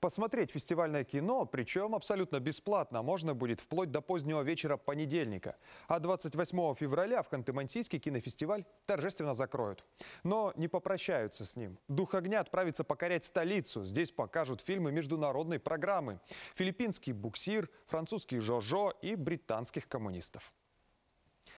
Посмотреть фестивальное кино, причем абсолютно бесплатно, а можно будет вплоть до позднего вечера понедельника. А 28 февраля в Ханты-Мансийске кинофестиваль торжественно закроют. Но не попрощаются с ним. Дух огня отправится покорять столицу. Здесь покажут фильмы международной программы. Филиппинский буксир, французский Жожо и британских коммунистов.